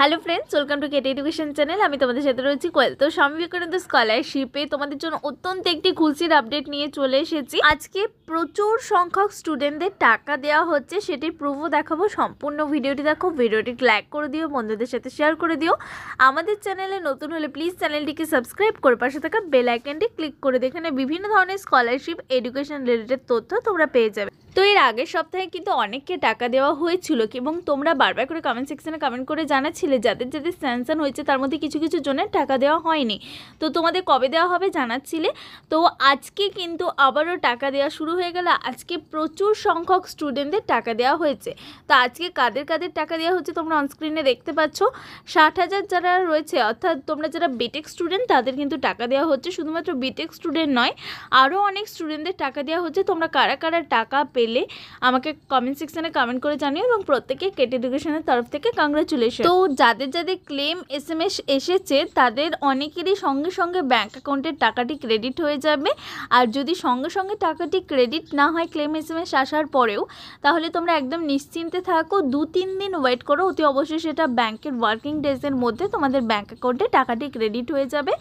hello friends welcome to কেট education channel আমি তোমাদের সাথে রয়েছি কোয়েল তো স্বামী বিবেকানন্দ স্কলারশিপে তোমাদের জন্য অত্যন্ত একটি খুশির আপডেট নিয়ে চলে এসেছি আজকে প্রচুর সংখ্যক স্টুডেন্টদের টাকা দেওয়া হচ্ছে সেটির প্রুফও দেখাবো সম্পূর্ণ ভিডিওটি দেখো ভিডিওটি লাইক করে দিও বন্ধুদের সাথে শেয়ার করে দিও আমাদের চ্যানেলে নতুন হলে প্লিজ চ্যানেলটিকে সাবস্ক্রাইব করে পাশে থাকা বেল আইকনটি ক্লিক করে দেখানে বিভিন্ন ধরনের স্কলারশিপ এডুকেশন রিলেটেড তথ্য তোমরা পেয়ে যাবে তো এর আগের সপ্তাহে কিন্তু অনেককে টাকা দেওয়া হয়েছিল এবং তোমরা বারবার করে কমেন্ট সেকশানে কমেন্ট করে জানাচ্ছিলে যাদের যাদের স্যাংশন হয়েছে তার মধ্যে কিছু কিছু জনের টাকা দেওয়া হয়নি তো তোমাদের কবে দেওয়া হবে জানাচ্ছিলে তো আজকে কিন্তু আবারও টাকা দেওয়া শুরু হয়ে গেল আজকে প্রচুর সংখ্যক স্টুডেন্টদের টাকা দেওয়া হয়েছে তো আজকে কাদের কাদের টাকা দেওয়া হচ্ছে তোমরা অনস্ক্রিনে দেখতে পাচ্ছ ষাট হাজার যারা রয়েছে অর্থাৎ তোমরা যারা বিটেক স্টুডেন্ট তাদের কিন্তু টাকা দেওয়া হচ্ছে শুধুমাত্র বিটেক স্টুডেন্ট নয় আরও অনেক স্টুডেন্টদের টাকা দেওয়া হচ্ছে তোমরা কারা কারা টাকা পেলে আমাকে কমেন্ট সেকশানে কমেন্ট করে জানিও এবং প্রত্যেকে কেট এডুকেশনের তরফ থেকে কংগ্রাচুলেশন তো যাদের যাদের ক্লেম এস এম এস এসেছে তাদের অনেকেরই সঙ্গে সঙ্গে ব্যাঙ্ক অ্যাকাউন্টের টাকাটি ক্রেডিট হয়ে যাবে আর যদি সঙ্গে সঙ্গে টাকাটি ক্রেডিট না হয় ক্লেম এস এম আসার পরেও তাহলে তোমরা একদম নিশ্চিন্তে থাকো দু তিন দিন ওয়েট করো অতি অবশ্যই সেটা ব্যাংকের ওয়ার্কিং ডেজের মধ্যে তোমাদের ব্যাঙ্ক অ্যাকাউন্টে টাকাটি ক্রেডিট হয়ে যাবে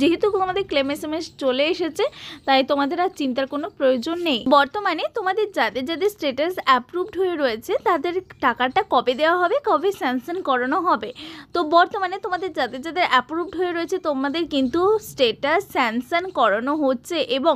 যেহেতু তোমাদের ক্লেম এস এম এস চলে এসেছে তাই তোমাদের আর চিন্তার কোনো প্রয়োজন নেই বর্তমানে তোমাদের যাদের যাদের স্টেটাস অ্যাপ্রুভড হয়ে রয়েছে তাদের টাকাটা কবে দেওয়া হবে কবে স্যাংশন করানো হবে তো বর্তমানে তোমাদের যাদের যাদের অ্যাপ্রুভড হয়ে রয়েছে তোমাদের কিন্তু স্টেটাস স্যাংশন করানো হচ্ছে এবং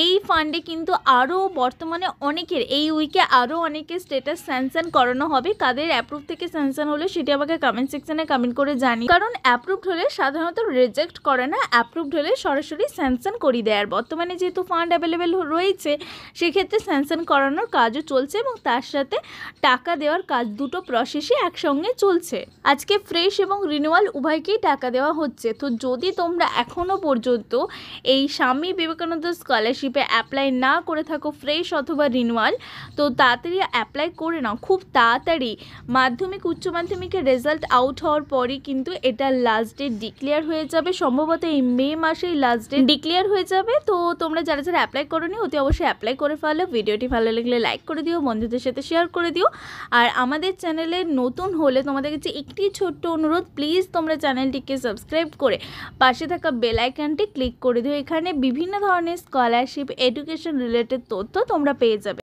এই ফান্ডে কিন্তু আরও বর্তমানে অনেকের এই উইকে আরও অনেকের স্টেটাস স্যাংশন করানো হবে কাদের অ্যাপ্রুভ থেকে স্যাংশন হলে সেটি আমাকে কমেন্ট সেকশানে কমেন্ট করে জানি কারণ অ্যাপ্রুভড হলে সাধারণত রিজেক্ট করে না অ্যাপ্রুভড হলে সরাসরি স্যাংশন করিয়ে দেয় আর বর্তমানে যেহেতু ফান্ড অ্যাভেলেবেল রয়েছে সেক্ষেত্রে স্যাংশন করা করানোর কাজও চলছে এবং তার সাথে টাকা দেওয়ার কাজ দুটো প্রসেসই একসঙ্গে চলছে আজকে ফ্রেশ এবং রিনিউয়াল উভয়কেই টাকা দেওয়া হচ্ছে তো যদি তোমরা এখনও পর্যন্ত এই স্বামী বিবেকানন্দ স্কলারশিপে অ্যাপ্লাই না করে থাকো ফ্রেশ অথবা রিনিউয়াল তো তাড়াতাড়ি অ্যাপ্লাই করে নাও খুব তাড়াতাড়ি মাধ্যমিক উচ্চ মাধ্যমিকের রেজাল্ট আউট হওয়ার পরই কিন্তু এটা লাস্ট ডেট ডিক্লেয়ার হয়ে যাবে সম্ভবত এই মে মাসেই লাস্ট ডেট ডিক্লেয়ার হয়ে যাবে তো তোমরা যারা যারা অ্যাপ্লাই করো নি অতি অবশ্যই অ্যাপ্লাই করে ফেলো ভিডিওটি ভালো লাগলে লাইক করে দিও বন্ধুদের সাথে শেয়ার করে দিও আর আমাদের চ্যানেলে নতুন হলে তোমাদের কাছে একটি ছোট্ট অনুরোধ প্লিজ তোমরা চ্যানেলটিকে সাবস্ক্রাইব করে পাশে থাকা বেলাইকানটি ক্লিক করে দিও এখানে বিভিন্ন ধরনের স্কলারশিপ এডুকেশন রিলেটেড তথ্য তোমরা পেয়ে যাবে